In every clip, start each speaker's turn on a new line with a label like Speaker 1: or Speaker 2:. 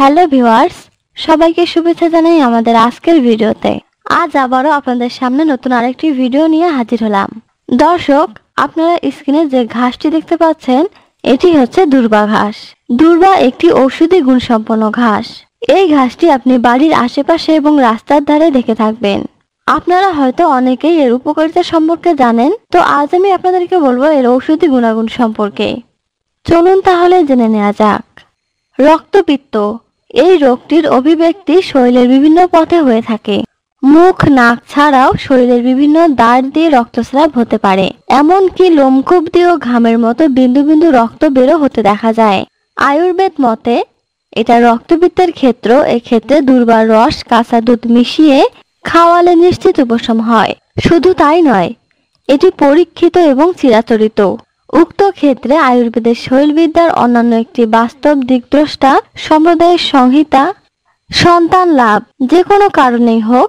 Speaker 1: hello viewers সবাইকে শুভেচ্ছা জানাই আমাদের আজকের ভিডিওতে আজ আবারও আপনাদের সামনে নতুন আরেকটি ভিডিও নিয়ে হাজির হলাম দর্শক আপনারা স্ক্রিনে যে ঘাসটি দেখতে পাচ্ছেন এটি হচ্ছে দুর্বা ঘাস দুর্বা একটি ঔষধি গুণসম্পন্ন ঘাস এই ঘাসটি আপনি বাড়ির আশেপাশে এবং রাস্তার ধারে দেখে থাকবেন আপনারা হয়তো অনেকেই এর উপকারিতা সম্পর্কে জানেন তো আজ আমি আপনাদেরকে বলবো এর ঔষধি গুণাগুণ সম্পর্কে চলুন তাহলে জেনে নেওয়া যাক রক্তপিত্ত এই রোগটির অভিব্যক্তি শরীরের বিভিন্ন পথে হয়ে থাকে মুখ নাক ছাড়াও শরীরের বিভিন্ন দাঁড় দিয়ে রক্তস্রাব হতে পারে এমনকি লোমকূপ দিয়েও ঘামের মতো বিন্দু বিন্দু রক্ত বেরো হতে দেখা যায় আয়ুর্বেদ মতে এটা রক্তবৃত্তের ক্ষেত্র এক্ষেত্রে দুর্বার রস কাঁচা দুধ মিশিয়ে খাওয়ালে নিশ্চিত উপশম হয় শুধু তাই নয় এটি পরীক্ষিত এবং চিরাচরিত উক্ত ক্ষেত্রে আয়ুর্বেদের শৈলবিদ্যার অন্যান্য একটি বাস্তব দিকদ্রষ্টা সম্প্রদায়ের সংহিতা সন্তান লাভ যে কোনো কারণেই হোক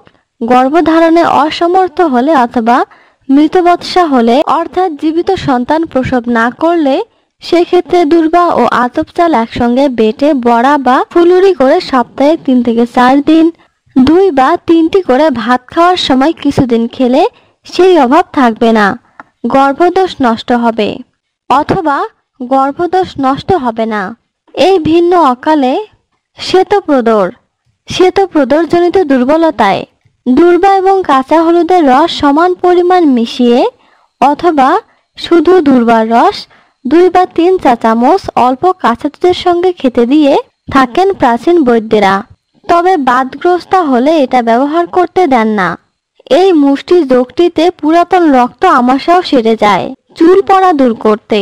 Speaker 1: গর্ভধারণে অসমর্থ হলে অথবা মৃতবৎসা হলে অর্থাৎ জীবিত সন্তান প্রসব না করলে সেক্ষেত্রে দুর্বা ও আতপ চাল একসঙ্গে বেটে বড়া বা ফুলুরি করে সপ্তাহে তিন থেকে চার দিন দুই বা তিনটি করে ভাত খাওয়ার সময় কিছুদিন খেলে সেই অভাব থাকবে না গর্ভদোষ নষ্ট হবে অথবা গর্ভদোষ নষ্ট হবে না এই ভিন্ন অকালে শ্বেতপ্রদর শ্বেতপ্রদরজনিত দুর্বলতায় দুর্বা এবং কাঁচা হলুদের রস সমান পরিমাণ মিশিয়ে অথবা শুধু দুর্বার রস দুই বা তিন চা চামচ অল্প কাঁচা দুধের সঙ্গে খেতে দিয়ে থাকেন প্রাচীন বৈদ্যেরা তবে বাদগ্রস্তা হলে এটা ব্যবহার করতে দেন না এই মুষ্টি যোগটিতে পুরাতন রক্ত আমাশাও সেরে যায় চুল পড়া দূর করতে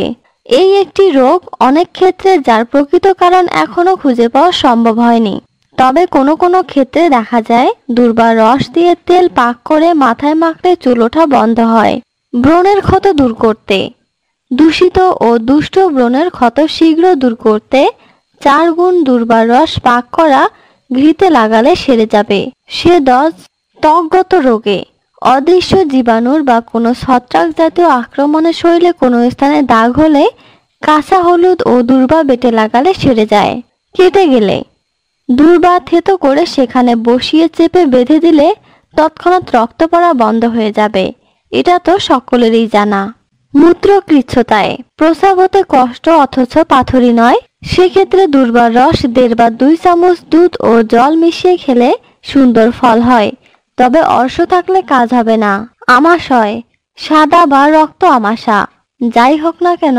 Speaker 1: এই একটি রোগ অনেক ক্ষেত্রে যার প্রকৃত কারণ এখনও খুঁজে পাওয়া সম্ভব হয়নি তবে কোনো কোনো ক্ষেত্রে দেখা যায় দুর্বার রস দিয়ে তেল পাক করে মাথায় মাখলে চুল ওঠা বন্ধ হয় ব্রণের ক্ষত দূর করতে দূষিত ও দুষ্ট ব্রণের ক্ষত শীঘ্র দূর করতে চার গুণ দুর্বার রস পাক করা ঘৃতে লাগালে সেরে যাবে সে দশ ত্বকগত রোগে অদৃশ্য জীবাণুর বা কোনো ছত্রাক জাতীয় আক্রমণের শরীরে কোনো স্থানে দাগ হলে কাঁচা হলুদ ও দুর্বা বেটে লাগালে সেরে যায় কেটে গেলে দুর্বা থেতো করে সেখানে বসিয়ে চেপে বেঁধে দিলে তৎক্ষণাৎ রক্ত পড়া বন্ধ হয়ে যাবে এটা তো সকলেরই জানা মূত্রকৃচ্ছতায় প্রস্রাব হতে কষ্ট অথচ পাথরি নয় সেক্ষেত্রে দুর্বার রস দেড় বা দুই চামচ দুধ ও জল মিশিয়ে খেলে সুন্দর ফল হয় তবে অর্শ থাকলে কাজ হবে না আমাশয় সাদা বা রক্ত আমাশা যাই হোক না কেন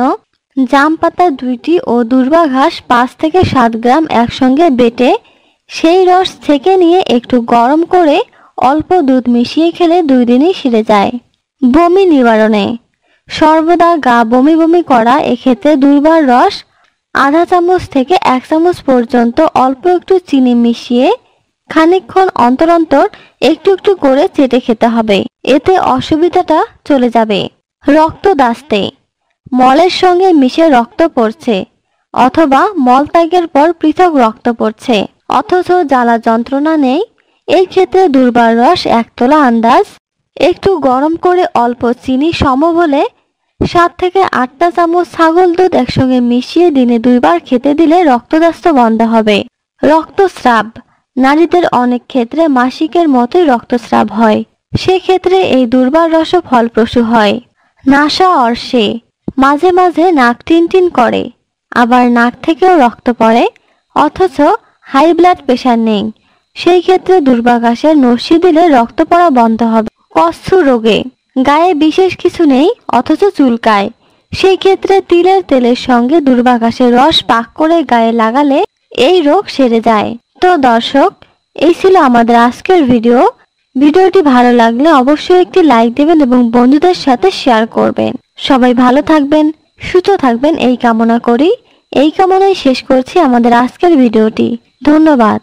Speaker 1: জাম পাতা দুইটি ও দুর্বা ঘাস পাঁচ থেকে সাত গ্রাম একসঙ্গে বেটে সেই রস ছেঁকে নিয়ে একটু গরম করে অল্প দুধ মিশিয়ে খেলে দুই দিনই সেরে যায় বমি নিবারণে সর্বদা গা বমি বমি করা এক্ষেত্রে দুর্বার রস আধা চামচ থেকে এক চামচ পর্যন্ত অল্প একটু চিনি মিশিয়ে খানিকক্ষণ অন্তর অন্তর একটু একটু করে চেটে খেতে হবে এতে অসুবিধাটা চলে যাবে রক্ত দাস্তে মলের সঙ্গে মিশে রক্ত পড়ছে অথবা মল ত্যাগের পর পৃথক রক্ত পড়ছে অথচ জ্বালা যন্ত্রণা নেই এই ক্ষেত্রে দুর্বার রস একতলা আন্দাজ একটু গরম করে অল্প চিনি সম হলে সাত থেকে আটটা চামচ ছাগল দুধ একসঙ্গে মিশিয়ে দিনে দুইবার খেতে দিলে রক্তদাস্ত বন্ধ হবে রক্তস্রাব নারীদের অনেক ক্ষেত্রে মাসিকের মতোই রক্তস্রাব হয় সেক্ষেত্রে এই দুর্বার রস ফলপ্রসূ হয় নাসা অর্শে মাঝে মাঝে নাক টিনটিন করে আবার নাক থেকেও রক্ত পড়ে অথচ হাই ব্লাড প্রেশার নেই সেই ক্ষেত্রে দুর্বাকাশের নসি দিলে রক্ত পড়া বন্ধ হবে কস্থ রোগে গায়ে বিশেষ কিছু নেই অথচ চুলকায় সেই ক্ষেত্রে তিলের তেলের সঙ্গে দুর্বাকাশের রস পাক করে গায়ে লাগালে এই রোগ সেরে যায় তো দর্শক এই ছিল আমাদের আজকের ভিডিও ভিডিওটি ভালো লাগলে অবশ্যই একটি লাইক দেবেন এবং বন্ধুদের সাথে শেয়ার করবেন সবাই ভালো থাকবেন সুস্থ থাকবেন এই কামনা করি এই কামনায় শেষ করছি আমাদের আজকের ভিডিওটি ধন্যবাদ